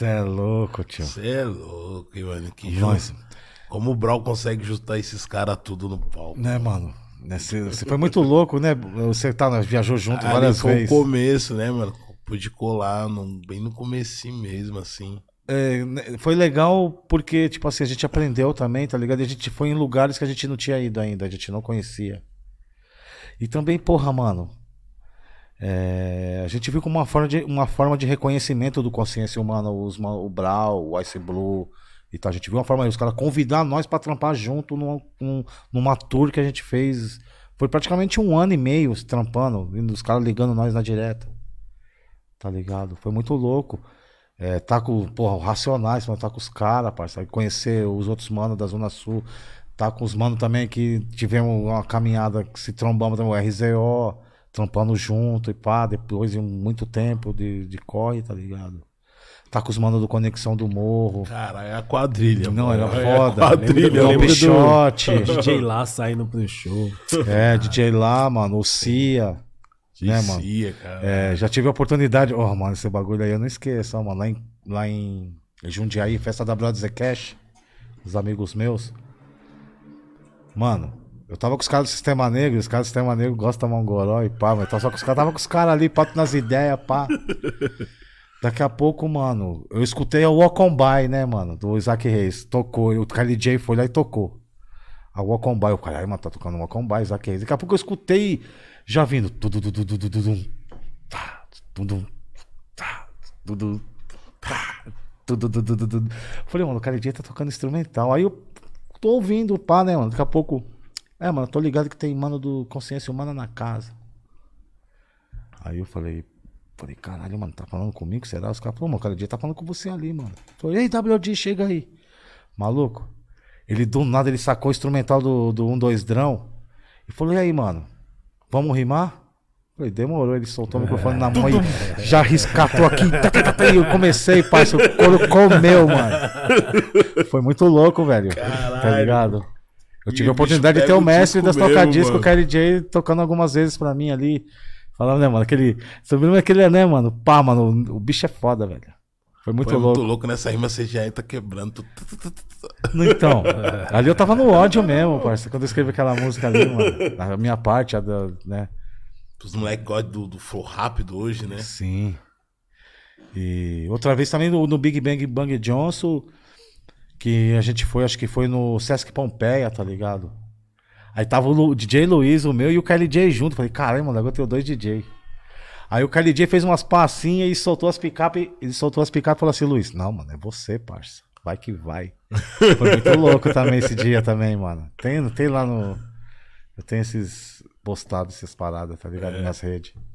Você é louco, tio. Você é louco, Ivani. Que Nós... Como o Brawl consegue juntar esses caras tudo no palco. Né, mano? Você, né, foi muito louco, né? Você tá, né, viajou junto ah, várias vezes. Foi o começo, né, mano? Pude colar no, bem no começo mesmo, assim. É, né, foi legal porque, tipo assim, a gente aprendeu também, tá ligado? E a gente foi em lugares que a gente não tinha ido ainda, a gente não conhecia. E também, porra, mano, é, a gente viu como uma forma, de, uma forma de reconhecimento do consciência humana, os, o Brau, o Ice Blue e tal. A gente viu uma forma, os caras convidar nós para trampar junto numa, um, numa tour que a gente fez. Foi praticamente um ano e meio se trampando, os caras ligando nós na direta. Tá ligado? Foi muito louco. É, tá com, porra, o Racionais, mano, tá com os caras, parceiro. Conhecer os outros manos da Zona Sul. Tá com os manos também que tivemos uma caminhada que se trombamos também, o RZO trampando junto e pá, depois de muito tempo de, de corre, tá ligado? Tá com os mandos do Conexão do Morro. Cara, é a quadrilha. Não, mano. era é foda. É quadrilha, lembro do Do... DJ lá saindo pro show. É, DJ lá, mano, o Cia. Né, Cia, cara. É, já tive a oportunidade. Ó, oh, mano, esse bagulho aí eu não esqueço, ó, mano. Lá em, lá em Jundiaí, festa da Brother Cash. Os amigos meus. Mano, eu tava com os caras do Sistema Negro, os caras do Sistema Negro gostam de tomar um goró e pá, mas só que os caras tava com os caras ali, pato nas ideias, pá. Daqui a pouco, mano, eu escutei a Walk On By, né, mano, do Isaac Reis. Tocou, o Kylie J foi lá e tocou. A Walk On By, eu falei, mano, tá tocando Walk On By, Isaac Reis. Daqui a pouco eu escutei, já vindo. Falei, mano, o Kylie J tá tocando instrumental. Aí eu tô ouvindo, pá, né, mano, daqui a pouco... É, mano, tô ligado que tem mano do Consciência Humana na casa. Aí eu falei, falei, caralho, mano, tá falando comigo? Será? Os caras falaram, mano, cada dia tá falando com você ali, mano. falei, ei, WD, chega aí. Maluco, ele do nada ele sacou o instrumental do, do 1-2 Drão e falou: E aí, mano, vamos rimar? falei, demorou, ele soltou o microfone na mão e já riscatou aqui. Tá, tá, tá, e eu comecei, parceiro, o couro comeu, mano. Foi muito louco, velho. Caralho. Tá ligado? Eu tive e a oportunidade de ter o mestre das tocadiscos, o Kelly J, tocando algumas vezes pra mim ali. Falando, né, mano? Aquele. Sobrenome é aquele, é, né, mano? Pá, mano, o bicho é foda, velho. Foi muito Foi louco. muito louco nessa né? rima, você já tá quebrando. Então, ali eu tava no ódio mesmo, parça. Quando eu escrevi aquela música ali, mano. A minha parte, a da, né? Os moleques gostam do, do flow rápido hoje, né? Sim. E outra vez também no, no Big Bang Bang Johnson, que a gente foi, acho que foi no Sesc Pompeia, tá ligado? Aí tava o DJ Luiz, o meu, e o KLJ junto. Falei, caramba, agora eu tenho dois DJ. Aí o KLJ fez umas passinhas e soltou as picape. Ele soltou as picape e falou assim, Luiz, não, mano, é você, parça. Vai que vai. Foi muito louco também esse dia também, mano. Tem, tem lá no. Eu tenho esses postados, essas paradas, tá ligado? É. Nas redes.